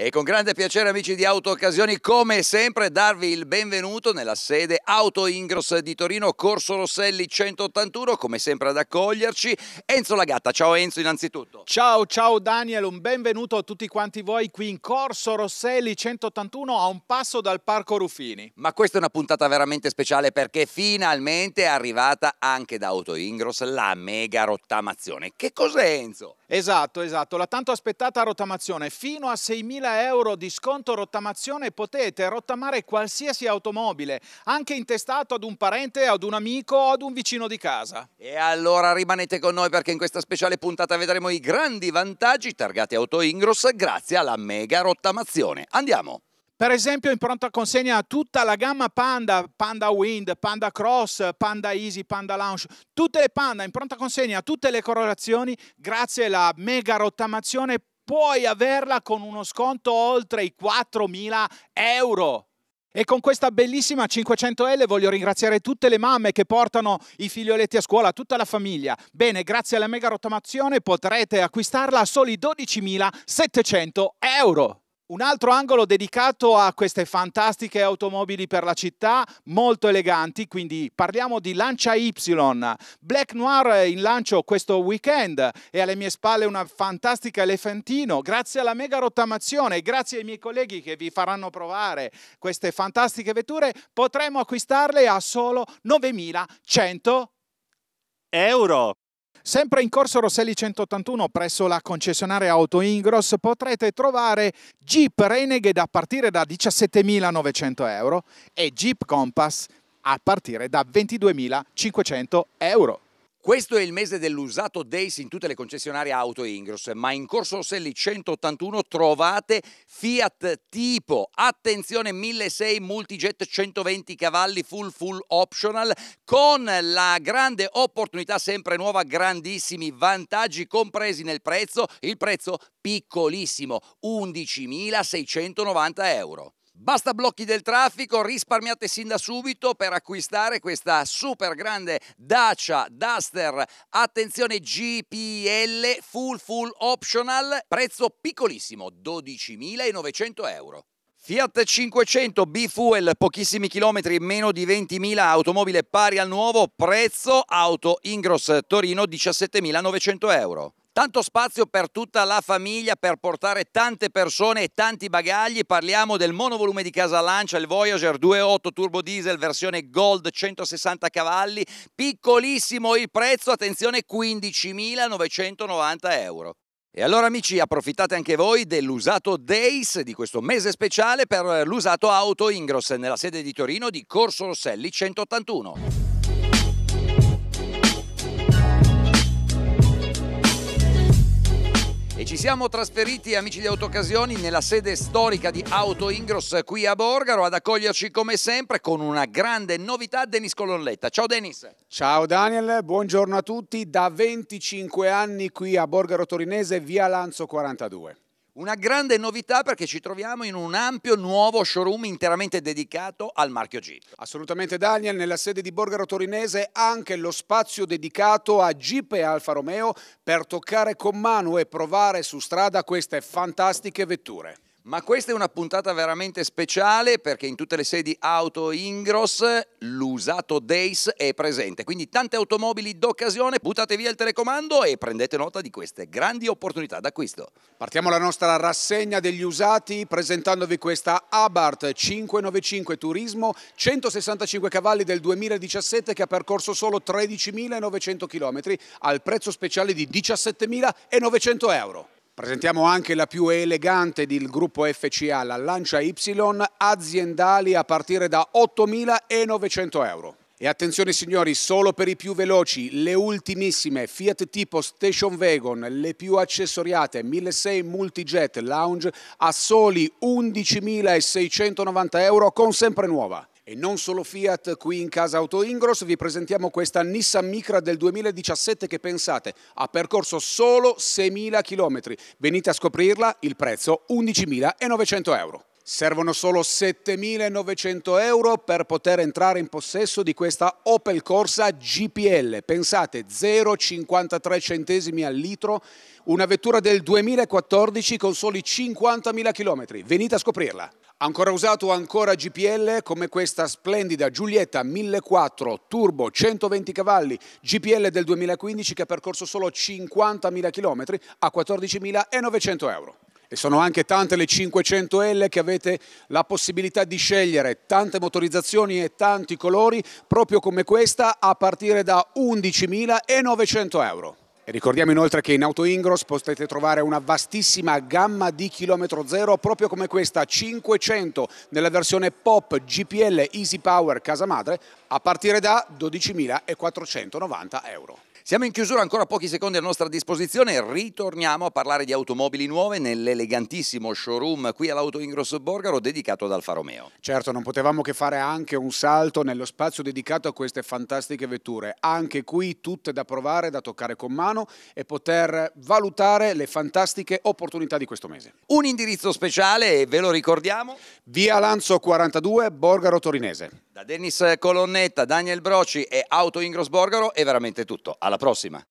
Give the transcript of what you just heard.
E con grande piacere amici di Auto Occasioni, come sempre, darvi il benvenuto nella sede Auto Ingros di Torino, Corso Rosselli 181, come sempre ad accoglierci Enzo Lagatta. Ciao Enzo innanzitutto. Ciao, ciao Daniel, un benvenuto a tutti quanti voi qui in Corso Rosselli 181 a un passo dal Parco Ruffini. Ma questa è una puntata veramente speciale perché finalmente è arrivata anche da Auto Ingros la mega rottamazione. Che cos'è Enzo? Esatto, esatto. La tanto aspettata rottamazione. Fino a 6.000 euro di sconto rottamazione potete rottamare qualsiasi automobile, anche intestato ad un parente, ad un amico o ad un vicino di casa. E allora rimanete con noi perché in questa speciale puntata vedremo i grandi vantaggi targati Auto Ingros grazie alla mega rottamazione. Andiamo! Per esempio in pronta consegna tutta la gamma Panda, Panda Wind, Panda Cross, Panda Easy, Panda Lounge, tutte le Panda in pronta consegna, tutte le colorazioni, grazie alla mega rottamazione puoi averla con uno sconto oltre i 4.000 euro. E con questa bellissima 500L voglio ringraziare tutte le mamme che portano i figlioletti a scuola, tutta la famiglia. Bene, grazie alla mega rottamazione potrete acquistarla a soli 12.700 euro. Un altro angolo dedicato a queste fantastiche automobili per la città, molto eleganti, quindi parliamo di Lancia Y. Black Noir in lancio questo weekend e alle mie spalle una fantastica Elefantino, grazie alla mega rottamazione, e grazie ai miei colleghi che vi faranno provare queste fantastiche vetture, potremo acquistarle a solo 9.100 euro. Sempre in corso Rosselli 181 presso la concessionaria Auto Ingros potrete trovare Jeep Renegade a partire da 17.900 euro e Jeep Compass a partire da 22.500 euro. Questo è il mese dell'usato Days in tutte le concessionarie auto Ingros, ma in Corso Rosselli 181 trovate Fiat tipo, attenzione 1.600 multijet 120 cavalli full full optional con la grande opportunità sempre nuova, grandissimi vantaggi compresi nel prezzo, il prezzo piccolissimo, 11.690 euro. Basta blocchi del traffico, risparmiate sin da subito per acquistare questa super grande Dacia Duster. Attenzione GPL, full full optional, prezzo piccolissimo, 12.900 euro. Fiat 500 B-Fuel, pochissimi chilometri, meno di 20.000, automobile pari al nuovo, prezzo auto Ingros Torino 17.900 euro. Tanto spazio per tutta la famiglia per portare tante persone e tanti bagagli. Parliamo del monovolume di casa Lancia, il Voyager 2.8 turbo diesel versione Gold 160 cavalli. Piccolissimo il prezzo, attenzione 15.990 euro. E allora amici approfittate anche voi dell'usato Days di questo mese speciale per l'usato auto Ingros nella sede di Torino di Corso Rosselli 181. e ci siamo trasferiti, amici di Autoccasioni, nella sede storica di Auto Ingros qui a Borgaro ad accoglierci come sempre con una grande novità, Denis Colonletta. Ciao Denis! Ciao Daniel, buongiorno a tutti, da 25 anni qui a Borgaro Torinese, via Lanzo 42. Una grande novità perché ci troviamo in un ampio nuovo showroom interamente dedicato al marchio Jeep. Assolutamente Daniel, nella sede di Borgaro Torinese anche lo spazio dedicato a Jeep e Alfa Romeo per toccare con mano e provare su strada queste fantastiche vetture. Ma questa è una puntata veramente speciale perché in tutte le sedi Auto Ingros l'usato Days è presente. Quindi tante automobili d'occasione, buttate via il telecomando e prendete nota di queste grandi opportunità d'acquisto. Partiamo la nostra rassegna degli usati presentandovi questa Abarth 595 Turismo, 165 cavalli del 2017 che ha percorso solo 13.900 km al prezzo speciale di 17.900 euro. Presentiamo anche la più elegante del gruppo FCA, la Lancia Y, aziendali a partire da 8.900 euro. E attenzione signori, solo per i più veloci, le ultimissime Fiat tipo Station Wagon, le più accessoriate 1600 Multijet Lounge a soli 11.690 euro con sempre nuova. E non solo Fiat, qui in casa Auto Ingros, vi presentiamo questa Nissan Micra del 2017 che pensate ha percorso solo 6.000 km. Venite a scoprirla, il prezzo 11.900 euro. Servono solo 7.900 euro per poter entrare in possesso di questa Opel Corsa GPL. Pensate, 0,53 centesimi al litro, una vettura del 2014 con soli 50.000 km. Venite a scoprirla. Ancora usato ancora GPL come questa splendida Giulietta 1004 Turbo 120 cavalli GPL del 2015 che ha percorso solo 50.000 km a 14.900 euro. E sono anche tante le 500L che avete la possibilità di scegliere, tante motorizzazioni e tanti colori, proprio come questa, a partire da 11.900 euro. E ricordiamo inoltre che in Auto Ingros potete trovare una vastissima gamma di chilometro zero, proprio come questa 500 nella versione Pop GPL Easy Power Casa Madre, a partire da 12.490 euro. Siamo in chiusura, ancora pochi secondi a nostra disposizione, ritorniamo a parlare di automobili nuove nell'elegantissimo showroom qui all'Auto all'autoingrosso Borgaro dedicato ad Alfa Romeo. Certo, non potevamo che fare anche un salto nello spazio dedicato a queste fantastiche vetture, anche qui tutte da provare, da toccare con mano e poter valutare le fantastiche opportunità di questo mese. Un indirizzo speciale, e ve lo ricordiamo? Via Lanzo 42, Borgaro Torinese. Da Dennis Colonnetta, Daniel Broci e Auto Ingros Borgaro è veramente tutto. Alla prossima.